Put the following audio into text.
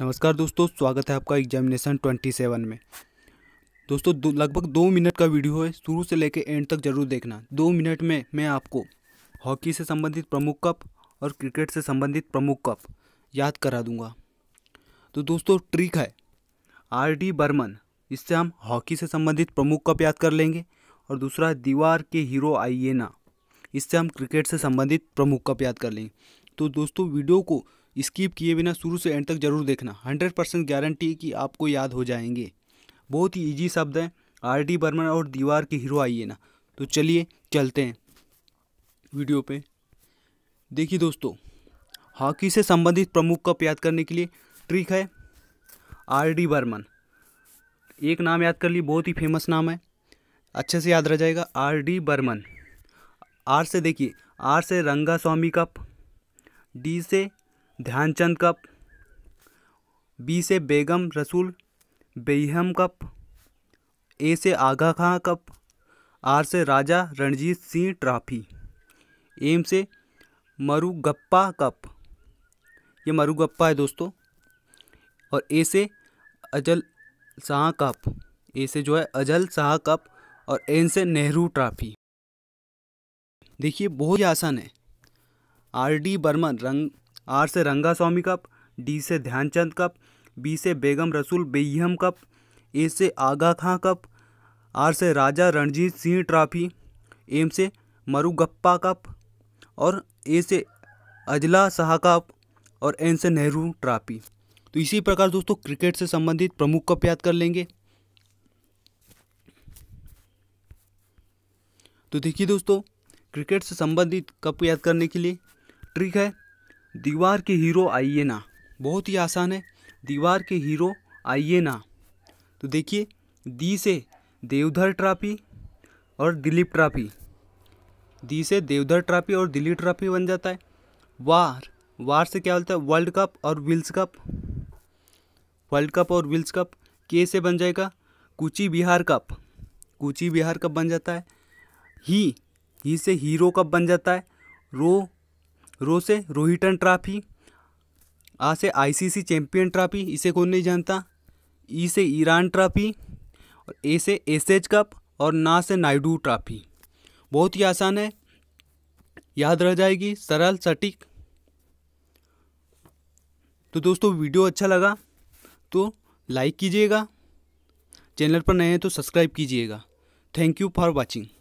नमस्कार दोस्तों स्वागत है आपका एग्जामिनेशन ट्वेंटी सेवन में दोस्तों दो, लगभग दो मिनट का वीडियो है शुरू से लेकर एंड तक जरूर देखना दो मिनट में मैं आपको हॉकी से संबंधित प्रमुख कप और क्रिकेट से संबंधित प्रमुख कप याद करा दूंगा तो दोस्तों ट्रिक है आर डी बर्मन इससे हम हॉकी से संबंधित प्रमुख कप याद कर लेंगे और दूसरा दीवार के हीरो आइए ना इससे हम क्रिकेट से संबंधित प्रमुख कप याद कर लेंगे तो दोस्तों वीडियो को स्किप किए बिना शुरू से एंड तक जरूर देखना हंड्रेड परसेंट गारंटी कि आपको याद हो जाएंगे बहुत ही ईजी शब्द हैं आर डी बर्मन और दीवार के हीरो आइए ना तो चलिए चलते हैं वीडियो पे देखिए दोस्तों हॉकी से संबंधित प्रमुख कप याद करने के लिए ट्रिक है आर डी बर्मन एक नाम याद कर लिए बहुत ही फेमस नाम है अच्छे से याद रह जाएगा आर डी बर्मन आर से देखिए आर से रंगा स्वामी कप डी से ध्यानचंद कप बी से बेगम रसूल बेहम कप ए से आगा खां कप आर से राजा रणजीत सिंह ट्रॉफी एम से मरुगप्पा कप ये मरुगप्पा है दोस्तों और ए से अजल शाह कप ए से जो है अजल शाह कप और एन से नेहरू ट्रॉफी देखिए बहुत ही आसान है आर डी बर्मन रंग आर से रंगा स्वामी कप डी से ध्यानचंद कप बी से बेगम रसूल बेहम कप ए से आगा खां कप आर से राजा रणजीत सिंह ट्रॉफी एम से मरुगप्पा कप और ए से अजला शाह कप और एन से नेहरू ट्रॉफी तो इसी प्रकार दोस्तों क्रिकेट से संबंधित प्रमुख कप याद कर लेंगे तो देखिए दोस्तों क्रिकेट से संबंधित कप याद करने के लिए ट्रिक है दीवार के हीरो आइए ना बहुत ही आसान है दीवार के हीरो आइए ना तो देखिए दी से देवधर ट्रॉफी और दिलीप ट्रॉफी दी से देवधर ट्रॉफी और दिलीप ट्रॉफी बन जाता है वार वार से क्या बोलता है वर्ल्ड कप और विल्स कप वर्ल्ड कप और विल्स कप के से बन जाएगा कुची बिहार कप कुची बिहार कप बन जाता है ही ही से हीरो कप बन जाता है रो रो से रोहिटन ट्रॉफी आ से आईसीसी चैंपियन ट्रॉफी इसे कौन नहीं जानता ई से ईरान ट्रॉफी और ए से एसेज कप और ना से नायडू ट्रॉफी बहुत ही आसान है याद रह जाएगी सरल सटीक तो दोस्तों वीडियो अच्छा लगा तो लाइक कीजिएगा चैनल पर नए हैं तो सब्सक्राइब कीजिएगा थैंक यू फॉर वॉचिंग